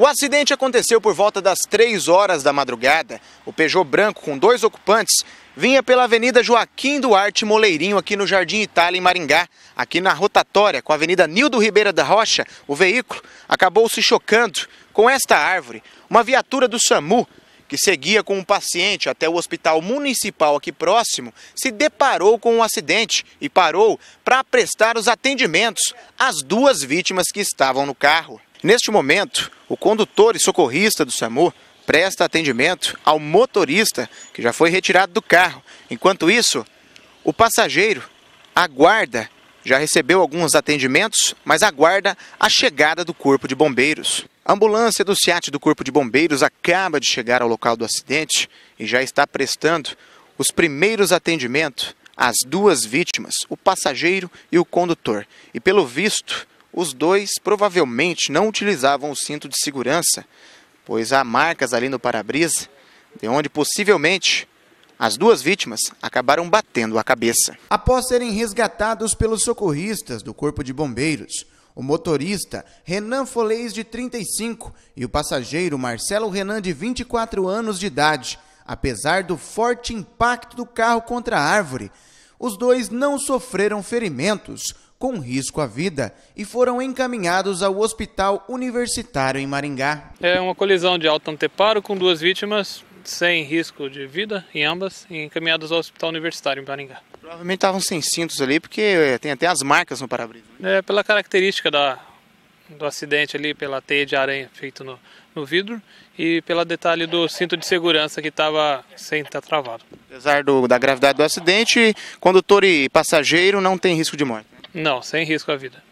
O acidente aconteceu por volta das 3 horas da madrugada. O Peugeot branco com dois ocupantes vinha pela Avenida Joaquim Duarte Moleirinho, aqui no Jardim Itália, em Maringá. Aqui na rotatória, com a Avenida Nildo Ribeira da Rocha, o veículo acabou se chocando com esta árvore. Uma viatura do SAMU, que seguia com um paciente até o hospital municipal aqui próximo, se deparou com um acidente e parou para prestar os atendimentos às duas vítimas que estavam no carro. Neste momento, o condutor e socorrista do SAMU presta atendimento ao motorista que já foi retirado do carro. Enquanto isso, o passageiro aguarda, já recebeu alguns atendimentos, mas aguarda a chegada do Corpo de Bombeiros. A ambulância do SEAT do Corpo de Bombeiros acaba de chegar ao local do acidente e já está prestando os primeiros atendimentos às duas vítimas, o passageiro e o condutor. E pelo visto, os dois provavelmente não utilizavam o cinto de segurança, pois há marcas ali no para-brisa, de onde possivelmente as duas vítimas acabaram batendo a cabeça. Após serem resgatados pelos socorristas do Corpo de Bombeiros, o motorista Renan Folês, de 35, e o passageiro Marcelo Renan, de 24 anos de idade, apesar do forte impacto do carro contra a árvore, os dois não sofreram ferimentos, com risco à vida e foram encaminhados ao Hospital Universitário em Maringá. É uma colisão de alto anteparo com duas vítimas sem risco de vida em ambas e encaminhados ao Hospital Universitário em Maringá. Provavelmente estavam sem cintos ali porque eh, tem até as marcas no para-brisa. Né? É, pela característica da, do acidente ali, pela teia de aranha feita no, no vidro e pelo detalhe do cinto de segurança que estava sem estar travado. Apesar do, da gravidade do acidente, condutor e passageiro não tem risco de morte. Não, sem risco à vida.